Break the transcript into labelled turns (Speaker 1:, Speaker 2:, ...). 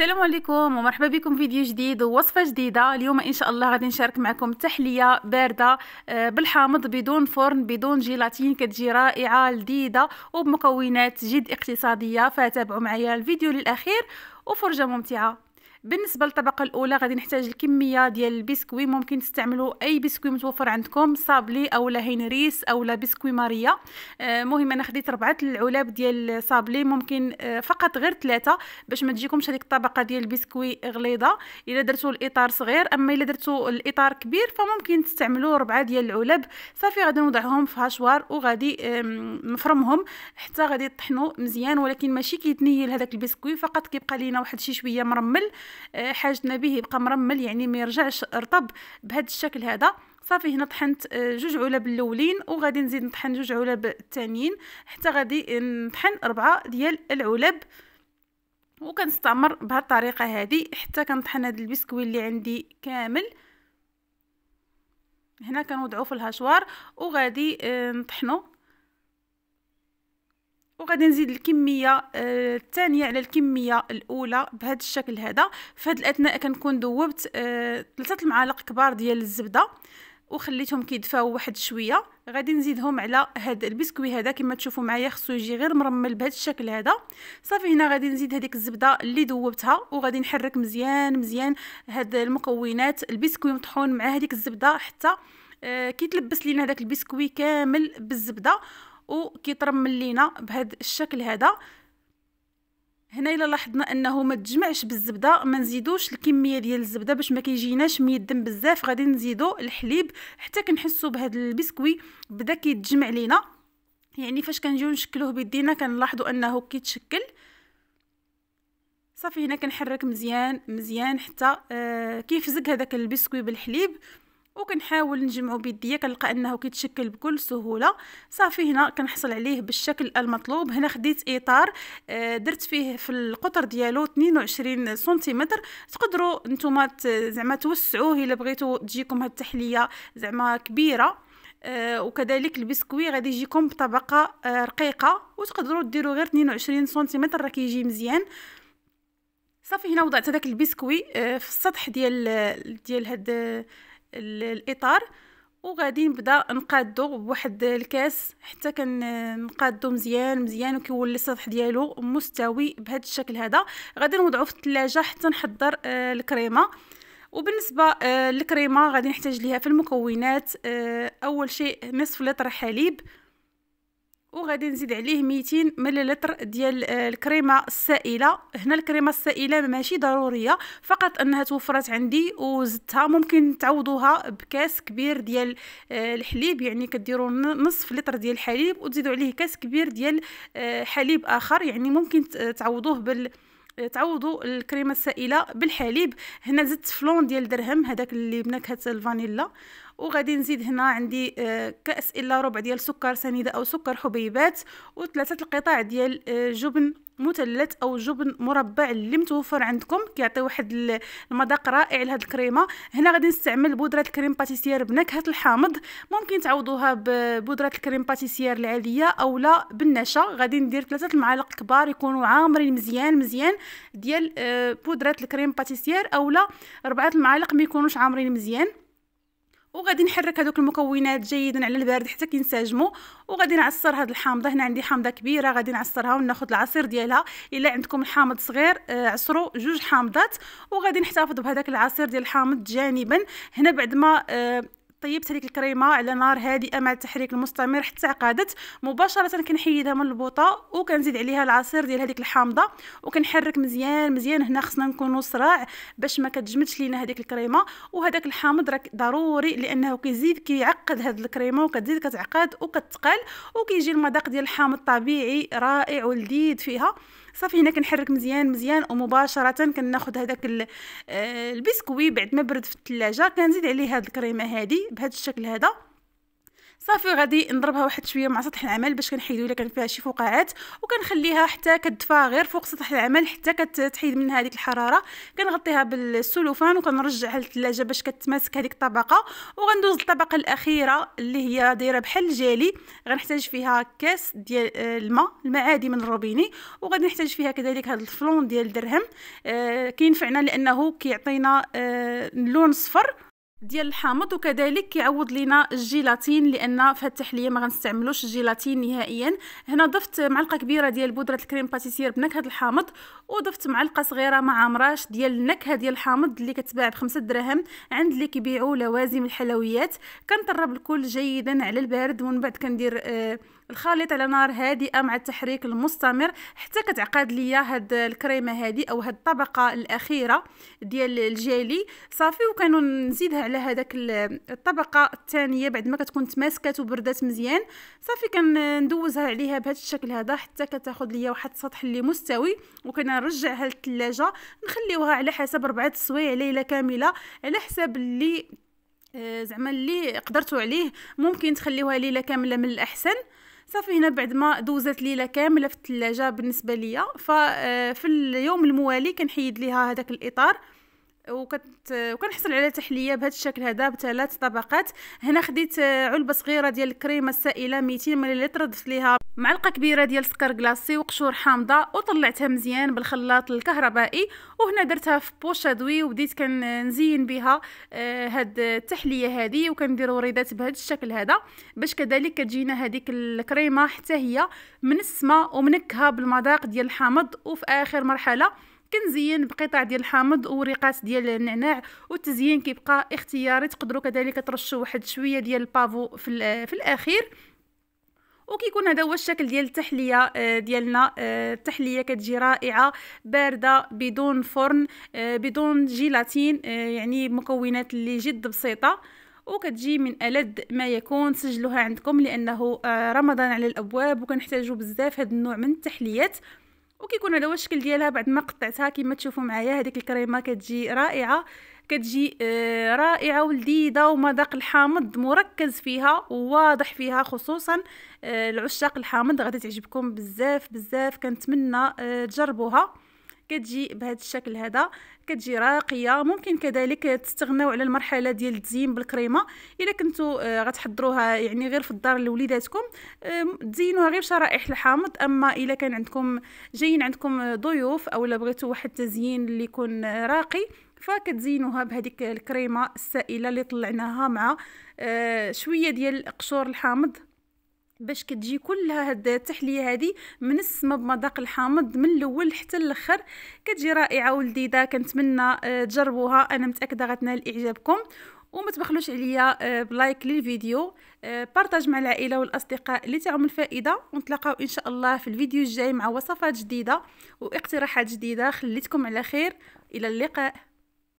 Speaker 1: السلام عليكم ومرحبا بكم فيديو جديد ووصفة جديدة اليوم إن شاء الله غادي نشارك معكم تحلية باردة آه، بالحامض بدون فرن بدون جيلاتين كتجي رائعة لذيذة وبمكونات جد اقتصادية فتابعوا معايا الفيديو للأخير وفرجة ممتعة بالنسبه للطبقه الاولى غادي نحتاج الكميه ديال البسكوي ممكن تستعملوا اي بسكوي متوفر عندكم صابلي اولا هينريس اولا بسكوي ماريا المهم آه، انا خديت ربعه العلب ديال صابلي ممكن آه، فقط غير ثلاثه باش ما تجيكمش هذيك الطبقه ديال البسكوي غليظه الا درتو الاطار صغير اما الا درتو الاطار كبير فممكن تستعملوا ربعه ديال العلب صافي غادي نوضعهم في هاشوار وغادي نفرمهم حتى غادي يطحنوا مزيان ولكن ماشي كيتنيل هذاك البسكوي فقط كيبقى لينا واحد شي شويه مرمل آه، حاجتنا به يبقى مرمل يعني ما يرجعش رطب بهذا الشكل هذا صافي هنا طحنت آه، جوج علب الاولين وغادي نزيد نطحن جوج علب الثانيين حتى غادي نطحن أربعة ديال العلب وكنستمر بهذه الطريقه هذه حتى كنطحن هذا البسكويت اللي عندي كامل هنا كنوضعو في الهشوار وغادي آه، نطحنو وغادي نزيد الكميه آه، الثانيه على الكميه الاولى بهذا الشكل هذا في هذه الاثناء كنكون ذوبت آه، ثلاثه المعالق كبار ديال الزبده وخليتهم كيدفاو واحد شويه غادي نزيدهم على هاد البسكوي هذا كما تشوفوا معايا خصو يجي غير مرمل بهذا الشكل هذا صافي هنا غادي نزيد هذيك الزبده اللي ذوبتها وغادي نحرك مزيان مزيان هاد المكونات البسكوي مطحون مع هذيك الزبده حتى آه، كيتلبس لينا هذاك البسكوي كامل بالزبده وكيترمل لينا بهذا الشكل هذا هنا الا لاحظنا انه ما تجمعش بالزبده ما نزيدوش الكميه ديال الزبده باش ما كيجيناش ميدن بزاف غادي نزيدو الحليب حتى كنحسو بهذا البسكوي بدا كيتجمع لينا يعني فاش كنجيو نشكلوه بيدينا كنلاحظوا انه كيتشكل صافي هنا كنحرك مزيان مزيان حتى آه كيفزق هذاك البسكوي بالحليب وكنحاول نجمعو بيديا كنلقى انه كيتشكل بكل سهوله صافي هنا كنحصل عليه بالشكل المطلوب هنا خديت اطار آه، درت فيه في القطر ديالو 22 سنتيمتر تقدروا نتوما زعما توسعوه الا بغيتو تجيكم هاد التحليه زعما كبيره آه وكذلك البسكوي غادي يجيكم بطبقه آه رقيقه وتقدروا ديروا غير 22 سنتيمتر راه كيجي مزيان صافي هنا وضعت هذاك البسكوي آه في السطح ديال ديال هاد الاطار وغادي نبدا نقادو بواحد الكاس حتى كنقادو مزيان مزيان وكيولي السطح ديالو مستوي بهذا الشكل هذا غادي نوضعو في الثلاجه حتى نحضر آه الكريمه وبالنسبه آه للكريمه غادي نحتاج ليها في المكونات آه اول شيء نصف لتر حليب وغادي نزيد عليه 200 مللتر ديال آه، الكريمه السائله هنا الكريمه السائله ماشي ضروريه فقط انها توفرت عندي وزدتها ممكن تعوضوها بكاس كبير ديال آه، الحليب يعني كديروا نصف لتر ديال الحليب وتزيدوا عليه كاس كبير ديال آه، حليب اخر يعني ممكن تعوضوه بال تعوضوا الكريمه السائله بالحليب هنا زدت فلون ديال درهم هذاك اللي بنكهه الفانيلا وغادي نزيد هنا عندي آه، كاس الا ربع ديال سكر سنيده او سكر حبيبات وثلاثه القطع ديال آه، جبن مثلث او جبن مربع اللي متوفر عندكم كيعطي واحد المذاق رائع لهاد الكريمه هنا غادي نستعمل بودره الكريم باتيسير بنكهه الحامض ممكن تعوضوها ببودره الكريم باتيسير العاديه اولا بالنشا غادي ندير ثلاثه المعالق كبار يكونوا عامرين مزيان مزيان ديال آه، بودره الكريم باتيسير اولا ربعه المعالق ما يكونوش عامرين مزيان وغادي نحرك هذوك المكونات جيدا على البارد حتى كينسجموا وغادي نعصر هاد الحامضه هنا عندي حامضه كبيره غادي نعصرها وناخذ العصير ديالها الا عندكم الحامض صغير آه، عصروا جوج حامضات وغادي نحتفظ بهذاك العصير ديال الحامض جانبا هنا بعد ما آه، طيبت هذيك الكريمه على نار هادئه مع التحريك المستمر حتى عقادت مباشره كنحيدها من البوطه وكنزيد عليها العصير ديال هذيك الحامضه وكنحرك مزيان مزيان هنا خصنا نكونوا صراع باش ما كتجمدش لينا هذيك الكريمه وهذاك الحامض راه ضروري لانه كيزيد كيعقد هاد الكريمه وكتزيد كتعقد وكتقال وكيجي المذاق ديال الحامض طبيعي رائع ولذيذ فيها صافي هنا كنحرك مزيان مزيان ومباشره كناخذ هذاك آه، البسكوي بعد ما برد في الثلاجه كنزيد عليه هاد الكريمه هادي بهذا الشكل هذا صافي وغادي نضربها واحد شويه مع سطح العمل باش كنحيدو الا كان فيها شي فقاعات وكنخليها حتى كتدفى غير فوق سطح العمل حتى كتحيد منها هذيك الحراره كنغطيها بالسلوفان وكنرجعها للثلاجه باش كتماسك هذيك الطبقه وغندوز للطبقه الاخيره اللي هي دايره بحال الجيلي غنحتاج فيها كاس ديال آه، الماء الماء عادي من الروبيني وغادي نحتاج فيها كذلك هذا الفلون ديال الدرهم آه كينفعنا لانه كيعطينا آه اللون صفر ديال الحامض وكذلك كيعوض لينا الجيلاتين لان في هاد التحليه ما غنستعملوش الجيلاتين نهائيا هنا ضفت معلقه كبيره ديال بودره الكريم باتيسير بنكهه الحامض وضفت معلقه صغيره ما عامراش ديال النكهه ديال الحامض اللي كتباع بخمسة دراهم عند اللي كيبيعوا لوازم الحلويات كنطرب الكل جيدا على البارد ومن بعد كندير آه الخليط على نار هادئه مع التحريك المستمر حتى كتعقد ليا هاد الكريمه هادي او هاد الطبقه الاخيره ديال الجيلي صافي وكانوا نزيدها على هذاك الطبقه الثانيه بعد ما كتكون تماسكات وبردات مزيان صافي كندوزها عليها بهذا الشكل هذا حتى كتاخذ ليا واحد السطح اللي مستوي وكنرجعها للثلاجه نخليوها على حسب ربعه سوايع ليله كامله على حسب اللي آه، زعما اللي قدرتوا عليه ممكن تخليوها ليله كامله من الاحسن صافي هنا بعد ما دوزات ليله كامله في الثلاجه بالنسبه ليا ففي آه، اليوم الموالي كنحيد ليها هذاك الاطار وكت وكنحصل على تحليه بهذا الشكل هذا بثلاث طبقات هنا خديت علبه صغيره ديال الكريمه السائله 200 ملل ضفت ليها معلقه كبيره ديال سكر كلاصي وقشور حامضه وطلعتها مزيان بالخلاط الكهربائي وهنا درتها في بوشادوي وبديت كنزين بها آه، هاد التحليه هذه وكندير وريدات بهذا الشكل هذا باش كذلك كتجينا هذيك الكريمه حتى هي منسمه ومنكهه بالمذاق ديال الحامض وفي اخر مرحله كنزين بقطع ديال الحامض ورقاس ديال النعناع والتزيين كيبقى اختياري تقدروا كذلك ترشوا واحد شويه ديال البافو في, في الاخير وكيكون هذا هو الشكل ديال التحليه آه، ديالنا التحليه آه، كتجي رائعه بارده بدون فرن آه، بدون جيلاتين يعني مكونات اللي جد بسيطه وكتجي من ألد ما يكون سجلوها عندكم لأنه رمضان على الأبواب وكنحتاجو بزاف هذا النوع من التحليات وكيكون هذا هو الشكل ديالها بعد ما قطعتها كما تشوفوا معايا هذيك الكريمه كتجي رائعه كتجي آه، رائعه ولذيذه ومذاق الحامض مركز فيها وواضح فيها خصوصا آه، العشاق الحامض غادي تعجبكم بزاف بزاف كنتمنى آه، تجربوها كتجي بهذا الشكل هذا كتجي راقيه ممكن كذلك تستغناو على المرحله ديال التزيين بالكريمه الا كنتوا آه، غتحضروها يعني غير في الدار لوليداتكم تزينوها غير بشرائح الحامض اما الا كان عندكم جايين عندكم ضيوف او بغيتو واحد التزيين اللي يكون راقي فكتزينوها بهذيك الكريمه السائله اللي طلعناها مع آه، شويه ديال قشور الحامض باش كتجي كلها هاد التحليه هادي من السما بمذاق الحامض من الاول حتى الاخر كتجي رائعه ولذيذه كنتمنى آه، تجربوها انا متاكده غتنال اعجابكم وما تبخلوش عليا آه، بلايك للفيديو آه، بارطاج مع العائله والاصدقاء اللي تعم الفائده ونتلاقاو ان شاء الله في الفيديو الجاي مع وصفات جديده واقتراحات جديده خليتكم على خير الى اللقاء